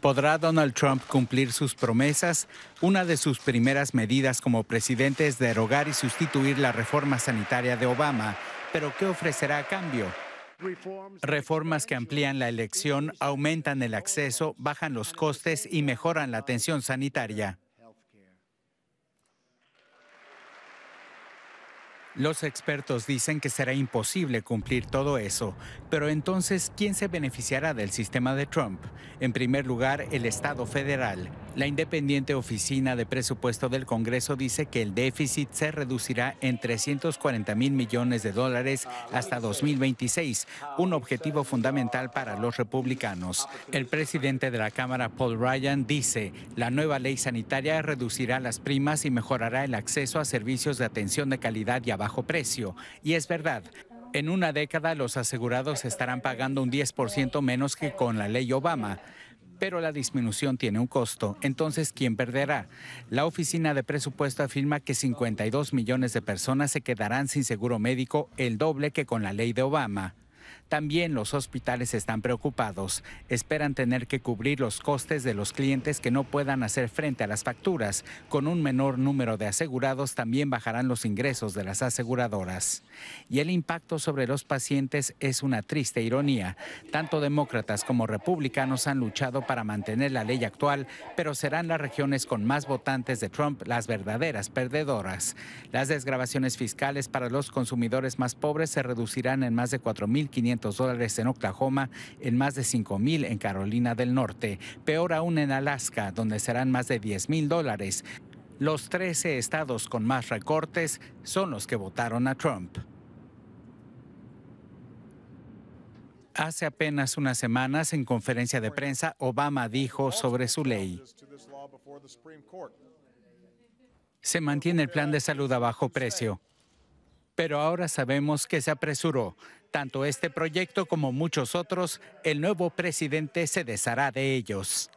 ¿Podrá Donald Trump cumplir sus promesas? Una de sus primeras medidas como presidente es derogar y sustituir la reforma sanitaria de Obama. Pero ¿qué ofrecerá a cambio? Reformas que amplían la elección, aumentan el acceso, bajan los costes y mejoran la atención sanitaria. Los expertos dicen que será imposible cumplir todo eso, pero entonces, ¿quién se beneficiará del sistema de Trump? En primer lugar, el Estado federal, la independiente Oficina de Presupuesto del Congreso dice que el déficit se reducirá en 340 mil millones de dólares hasta 2026, un objetivo fundamental para los republicanos. El presidente de la Cámara, Paul Ryan, dice, la nueva ley sanitaria reducirá las primas y mejorará el acceso a servicios de atención de calidad y a bajo precio. Y es verdad, en una década los asegurados estarán pagando un 10% menos que con la ley Obama pero la disminución tiene un costo. Entonces, ¿quién perderá? La Oficina de Presupuesto afirma que 52 millones de personas se quedarán sin seguro médico, el doble que con la ley de Obama. También los hospitales están preocupados. Esperan tener que cubrir los costes de los clientes que no puedan hacer frente a las facturas. Con un menor número de asegurados también bajarán los ingresos de las aseguradoras. Y el impacto sobre los pacientes es una triste ironía. Tanto demócratas como republicanos han luchado para mantener la ley actual, pero serán las regiones con más votantes de Trump las verdaderas perdedoras. Las desgravaciones fiscales para los consumidores más pobres se reducirán en más de 4.500 dólares en Oklahoma, en más de mil en Carolina del Norte, peor aún en Alaska, donde serán más de 10 mil dólares. Los 13 estados con más recortes son los que votaron a Trump. Hace apenas unas semanas, en conferencia de prensa, Obama dijo sobre su ley. Se mantiene el plan de salud a bajo precio pero ahora sabemos que se apresuró. Tanto este proyecto como muchos otros, el nuevo presidente se deshará de ellos.